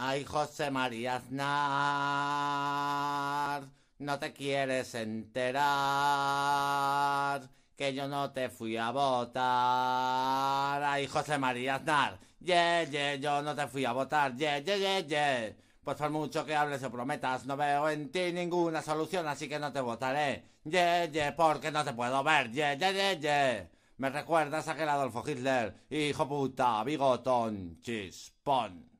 Ay, José María Aznar, no te quieres enterar que yo no te fui a votar. Ay, José María Aznar, ye, ye, yo no te fui a votar, ye, yeah, ye, yeah. Pues por mucho que hables o prometas, no veo en ti ninguna solución, así que no te votaré. ye, ye, porque no te puedo ver, yeah, yeah, ye, yeah. Me recuerdas a aquel Adolfo Hitler, hijo puta, bigotón, chispón.